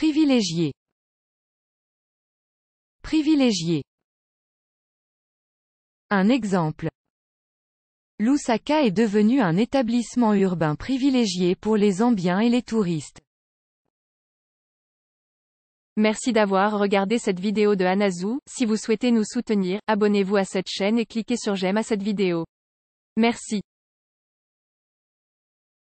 Privilégié. Privilégié. Un exemple. Lusaka est devenu un établissement urbain privilégié pour les Ambiens et les touristes. Merci d'avoir regardé cette vidéo de Anazu. si vous souhaitez nous soutenir, abonnez-vous à cette chaîne et cliquez sur j'aime à cette vidéo. Merci.